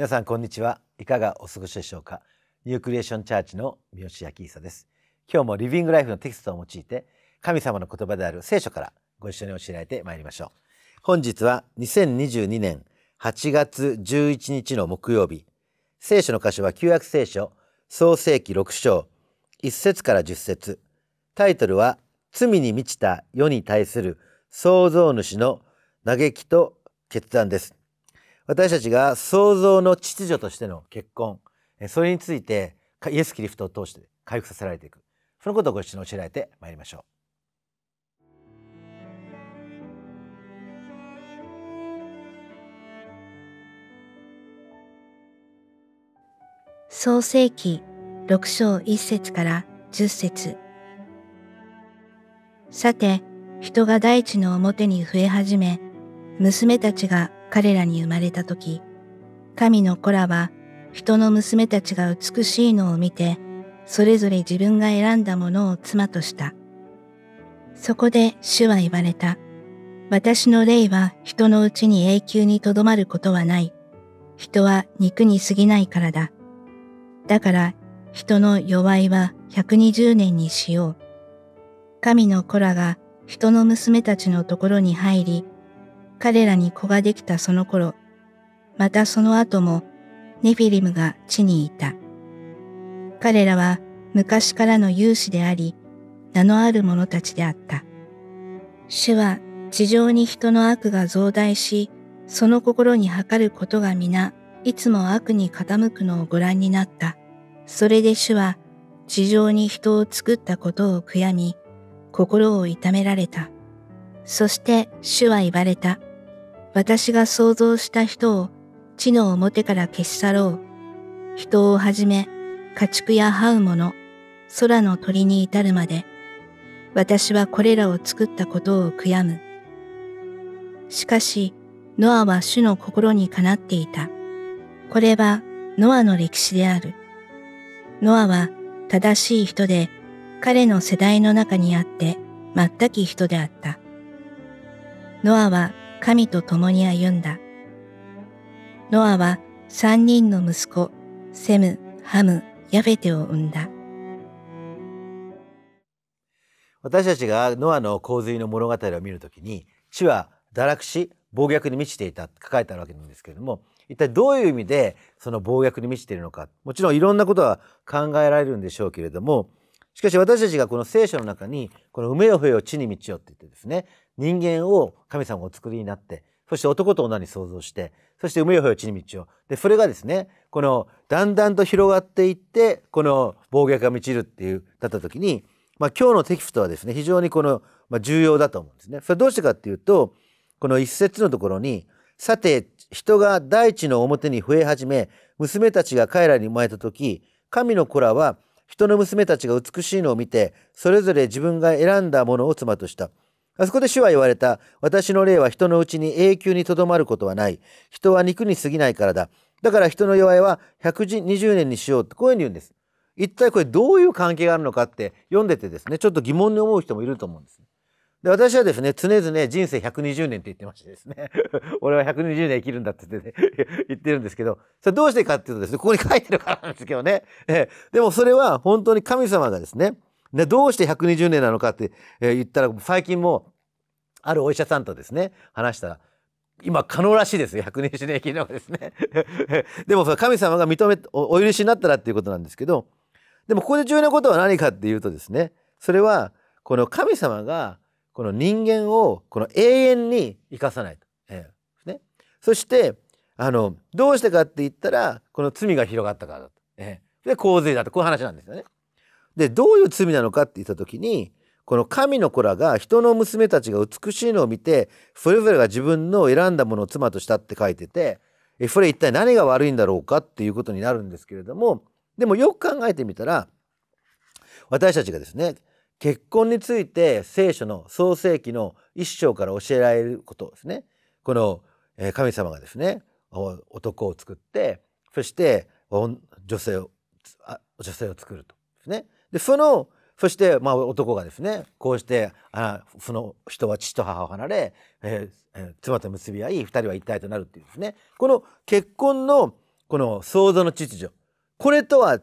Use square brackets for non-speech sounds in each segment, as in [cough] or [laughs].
皆さんこんにちはいかがお過ごしでしょうかニュークリエーションチャーチの三好明久です今日もリビングライフのテキストを用いて神様の言葉である聖書からご一緒に教えられてまいりましょう本日は2022年8月11日の木曜日聖書の箇所は旧約聖書創世記6章1節から10節タイトルは罪に満ちた世に対する創造主の嘆きと決断です私たちが創造の秩序としての結婚それについてイエス・キリストを通して回復させられていくそのことをご一緒に教えられてまいりましょう。創世記6章1節から10節さて、人が大地の表に増え始め、娘たちが彼らに生まれた時、神の子らは人の娘たちが美しいのを見て、それぞれ自分が選んだものを妻とした。そこで主は言われた。私の霊は人のうちに永久にとどまることはない。人は肉に過ぎないからだ。だから人の弱いは120年にしよう。神の子らが人の娘たちのところに入り、彼らに子ができたその頃、またその後もネフィリムが地にいた。彼らは昔からの勇士であり、名のある者たちであった。主は地上に人の悪が増大し、その心に測ることが皆、いつも悪に傾くのをご覧になった。それで主は地上に人を作ったことを悔やみ、心を痛められた。そして主は言われた。私が想像した人を地の表から消し去ろう。人をはじめ、家畜や這うもの、空の鳥に至るまで、私はこれらを作ったことを悔やむ。しかし、ノアは主の心にかなっていた。これはノアの歴史である。ノアは正しい人で、彼の世代の中にあって全き人であった。ノアは神と共に歩んだ。ノアは三人の息子、セム、ハム、ヤベテを生んだ。私たちがノアの洪水の物語を見るときに、地は堕落し、暴虐に満ちていたって書かれてあるわけなんですけれども、一体どういう意味でその暴虐に満ちているのか、もちろんいろんなことは考えられるんでしょうけれども、しかし私たちがこの聖書の中に、この埋めよ増えよ地に満ちよって言ってですね、人間を神様お作りになってそして男と女に創造してそして梅よよ地に道をでそれがですねこのだんだんと広がっていってこの暴虐が満ちるっていうだった時に、まあ、今日のテキストはですね非常にこの、まあ、重要だと思うんですね。それどうしてかっていうとこの一節のところに「さて人が大地の表に増え始め娘たちが彼らに生まれた時神の子らは人の娘たちが美しいのを見てそれぞれ自分が選んだものを妻とした。あそこで主は言われた。私の霊は人のうちに永久にとどまることはない。人は肉に過ぎないからだ。だから人の弱いは120年にしようってこういうふうに言うんです。一体これどういう関係があるのかって読んでてですね、ちょっと疑問に思う人もいると思うんです。で、私はですね、常々人生120年って言ってましてですね、[laughs] 俺は120年生きるんだって言って、ね、[laughs] 言ってるんですけど、それどうしてかっていうとですね、ここに書いてるからなんですけどね。えでもそれは本当に神様がですね、でどうして120年なのかって、言ったら最近もあるお医者さんとですね話したら今可能らしいですよ120年るのはですね [laughs] でもそれ神様が認めお許しになったらっていうことなんですけどでもここで重要なことは何かっていうとですねそれはこの神様がこの人間をこの永遠に生かさないと。えーね、そしてあのどうしてかって言ったらこの罪が広がったからだと。えー、で洪水だとこういう話なんですよね。でどういう罪なのかって言った時にこの神の子らが人の娘たちが美しいのを見てそれぞれが自分の選んだものを妻としたって書いててえそれ一体何が悪いんだろうかっていうことになるんですけれどもでもよく考えてみたら私たちがですね結婚について聖書の創世記の一章から教えられることですねこの神様がですね男を作ってそして女性を女性を作るとね。でそのそしてまあ男がですねこうしてその人は父と母を離れ、えー、妻と結び合い2人は一体となるっていうですねこの結婚のこの創造の秩序これとは違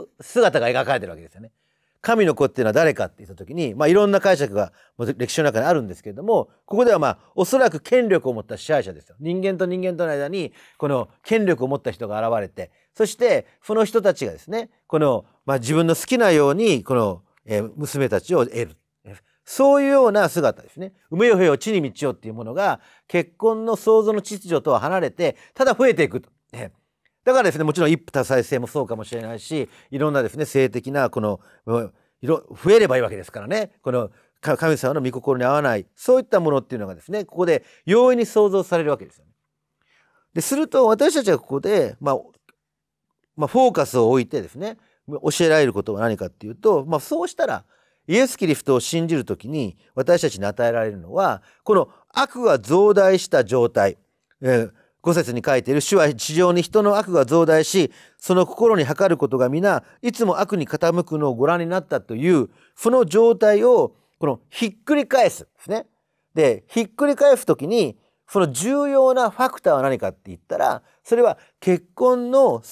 う姿が描かれてるわけですよね。神の子っていうのは誰かって言った時に、まあ、いろんな解釈が歴史の中にあるんですけれどもここではまあおそらく権力を持った支配者ですよ人間と人間との間にこの権力を持った人が現れてそしてその人たちがですねこの、まあ、自分の好きなようにこの、え娘たちを得るそういうような姿ですね。梅よへよ地に道よっていうものが結婚の創造の秩序とは離れてただ増えていくと。だからですねもちろん一夫多妻制もそうかもしれないしいろんなですね性的なこの増えればいいわけですからねこの神様の御心に合わないそういったものっていうのがですねここで容易に想像されるわけですよね。ですると私たちはここで、まあ、まあ、フォーカスを置いてですね教えられることは何かっていうと、まあ、そうしたらイエス・キリストを信じる時に私たちに与えられるのはこの悪が増大した状態、えー、五節に書いている主は地上に人の悪が増大し、その心に測ることが皆、いつも悪に傾くのをご覧になったという、その状態を、このひっくり返すですね。で、ひっくり返すときに、その重要なファクターは何かって言ったら、それは結婚の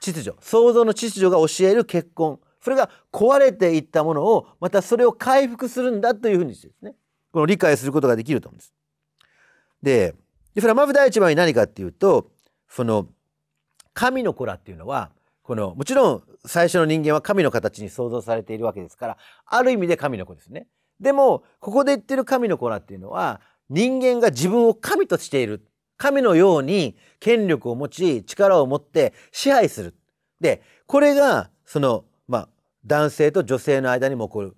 秩序、創造の秩序が教える結婚。それが壊れていったものを、またそれを回復するんだというふうにしてですね、この理解することができると思うんです。で、でフラマブ第一番に何かっていうとその神の子らっていうのはこのもちろん最初の人間は神の形に創造されているわけですからある意味で神の子ですね。でもここで言ってる神の子らっていうのは人間が自分を神としている神のように権力を持ち力を持って支配する。でこれがそのまあ男性と女性の間にも起こる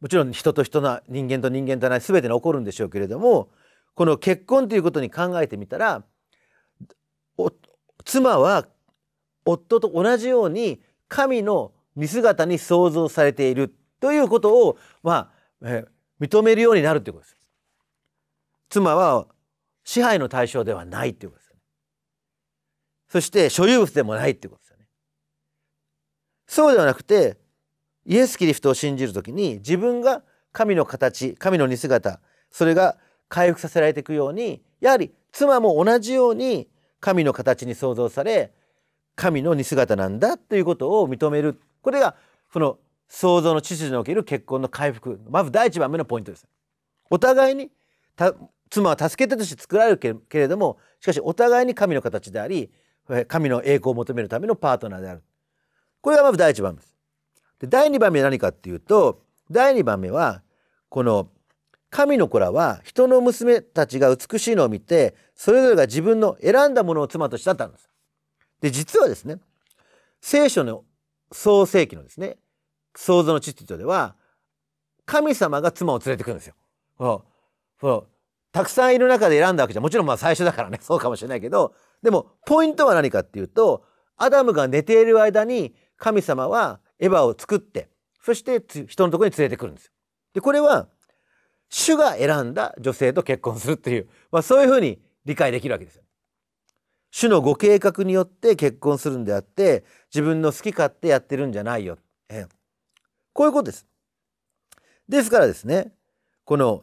もちろん人と人の人間と人間とない全てに起こるんでしょうけれどもこの結婚ということに考えてみたら妻は夫と同じように神の見姿に創造されているということを、まあ、え認めるようになるということです。妻は支配の対象ではないということですよね。そして所有物でもないということですよね。そうではなくてイエス・キリストを信じる時に自分が神の形神の似姿それが回復させられていくようにやはり妻も同じように神の形に創造され神の似姿なんだということを認めるこれがその創造の秩序における結婚の回復まず第一番目のポイントです。お互いに妻は助け手として作られるけれどもしかしお互いに神の形であり神の栄光を求めるためのパートナーであるこれがまず第一番目です。で第二番目は何かっていうと第二番目はこの神の子らは人の娘たちが美しいのを見てそれぞれが自分の選んだものを妻としたったんです。で実はですね聖書の創世記のですね創造の秩序では神様が妻を連れてくるんですよ。そうたくさんいる中で選んだわけじゃもちろんまあ最初だからねそうかもしれないけどでもポイントは何かっていうとアダムが寝ている間に神様はエヴァを作ってそして人のところに連れてくるんですよ。でこれは主が選んだ女性と結婚するっていう、まあ、そういうふうに理解できるわけですよ。主のご計画によって結婚するんであって自分の好き勝手やってるんじゃないよ。えこういうことです。ですからですねこの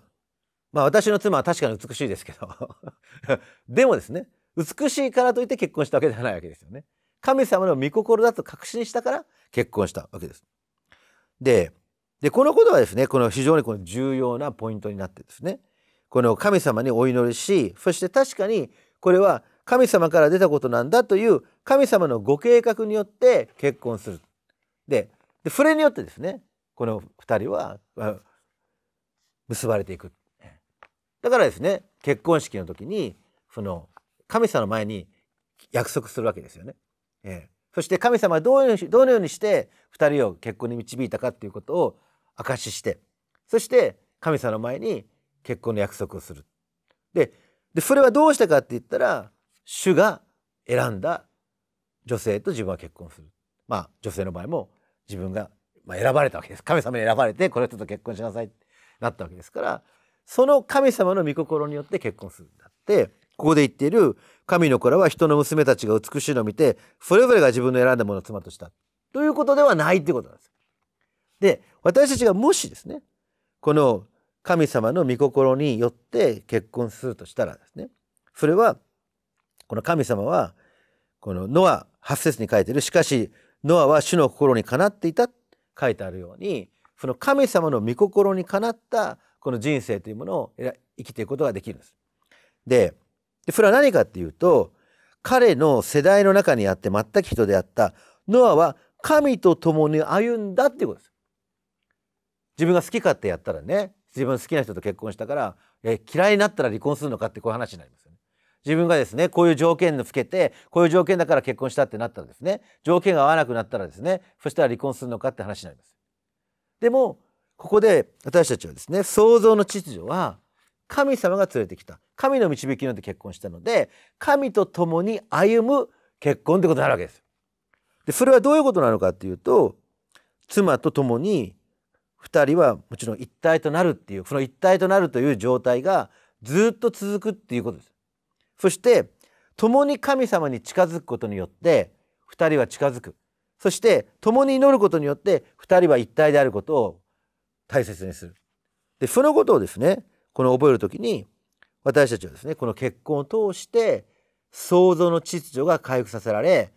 まあ私の妻は確かに美しいですけど [laughs] でもですね美しいからといって結婚したわけではないわけですよね。神様の御心だと確信したから結婚したわけです。ででこのことはですねこの非常にこの重要なポイントになってですねこの神様にお祈りしそして確かにこれは神様から出たことなんだという神様のご計画によって結婚する。ででそれによってですねこの2人は結ばれていく。だからですね結婚式の時にその神様の前に約束するわけですよね。えー、そして神様はどうどのようにして2人を結婚に導いたかっていうことを証ししてそして神様の前に結婚の約束をするででそれはどうしてかって言ったら主が選んだ女性と自分は結婚するまあ女性の場合も自分がまあ、選ばれたわけです神様に選ばれてこの人と結婚しなさいってなったわけですからその神様の御心によって結婚するんだってここで言っている神の子らは人の娘たちが美しいのを見てそれぞれが自分の選んだものを妻としたということではないということなんです。で私たちがもしですねこの神様の御心によって結婚するとしたらですねそれはこの神様はこのノア8節に書いてる「しかしノアは主の心にかなっていた」書いてあるようにその神様の御心にかなったこの人生というものを生きていくことができるんです。でそれは何かっていうと彼の世代の中にあって全く人であったノアは神と共に歩んだっていうことです。自分が好き勝手やったらね自分好きな人と結婚したからえ嫌いになったら離婚するのかってこういう話になりますよね。自分がですねこういう条件のつけてこういう条件だから結婚したってなったらですね条件が合わなくなったらですねそしたら離婚するのかって話になります。でもここで私たちはですね想像の秩序は神様が連れてきた神の導きによって結婚したので神と共に歩む結婚ってことになるわけです。でそれはどういうことなのかっていうと妻と共に2人はもちろん一体となるっていうその一体となるという状態がずっと続くっていうことです。そして共に神様に近づくことによって2人は近づくそして共に祈ることによって2人は一体であることを大切にする。でそのことをですねこの覚える時に私たちはですねこの結婚を通して創造の秩序が回復させられ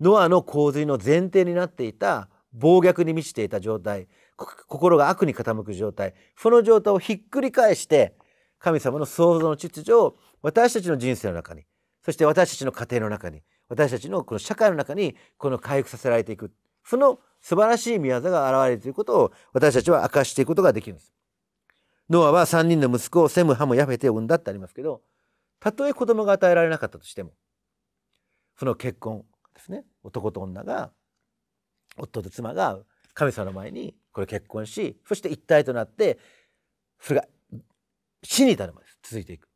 ノアの洪水の前提になっていた暴虐に満ちていた状態心が悪に傾く状態その状態をひっくり返して神様の創造の秩序を私たちの人生の中にそして私たちの家庭の中に私たちのこの社会の中にこの回復させられていくその素晴らしい宮座が現れるということを私たちは明かしていくことができるんです。ノアは3人の息子をセムハムヤフェテを産んだってありますけどたとえ子供が与えられなかったとしてもその結婚ですね男と女が夫と妻が神様の前にこれ結婚しそして一体となってそれが死に至るまで続いていく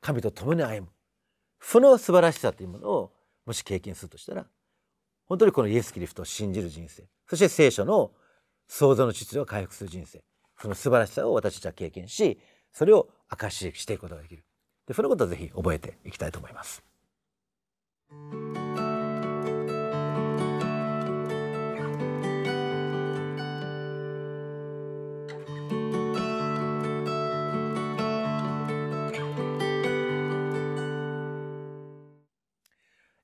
神と共に歩むその素晴らしさというものをもし経験するとしたら本当にこのイエス・キリストを信じる人生そして聖書の創造の秩序を回復する人生その素晴らしさを私たちは経験しそれを証ししていくことができるでそのことをぜひ覚えていきたいと思います。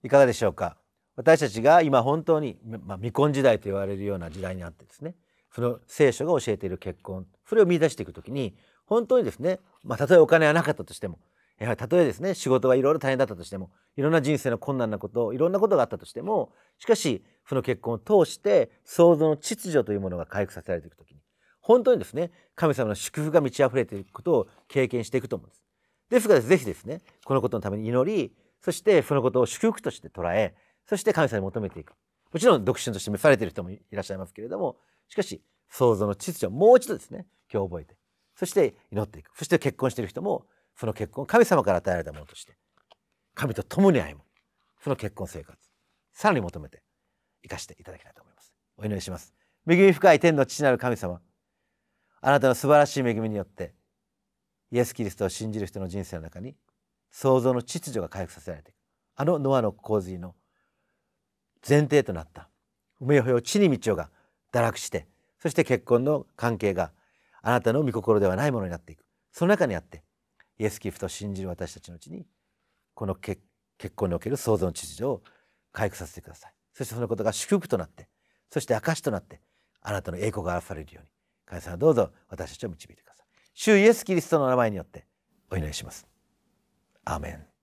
いかがでしょうか私たちが今本当に、まあ、未婚時代と言われるような時代にあってですねその聖書が教えている結婚それを見出していく時に本当にですね、まあ、たとえお金がなかったとしてもやはりたとえですね仕事がいろいろ大変だったとしてもいろんな人生の困難なこといろんなことがあったとしてもしかしその結婚を通して創造の秩序というものが回復させられていく時に本当にですね神様の祝福が満ち溢れていくことを経験していくと思うんです。ですからぜひですねこのことのために祈りそしてそのことを祝福として捉え、そして神様に求めていく。もちろん独身として召されている人もいらっしゃいますけれども、しかし、創造の秩序をもう一度ですね、今日覚えて、そして祈っていく。そして結婚している人も、その結婚神様から与えられたものとして、神と共に歩む。その結婚生活、さらに求めて、生かしていただきたいと思います。お祈りします。恵み深い天の父なる神様、あなたの素晴らしい恵みによって、イエス・キリストを信じる人の人生の中に、創造の秩序が回復させられていくあのノアの洪水の前提となった梅よを地に道をが堕落してそして結婚の関係があなたの御心ではないものになっていくその中にあってイエス・キリストを信じる私たちのうちにこの結婚における創造の秩序を回復させてくださいそしてそのことが祝福となってそして証となってあなたの栄光が表されるように神様どうぞ私たちを導いてください主イエス・キリストの名前によってお祈りします Amen.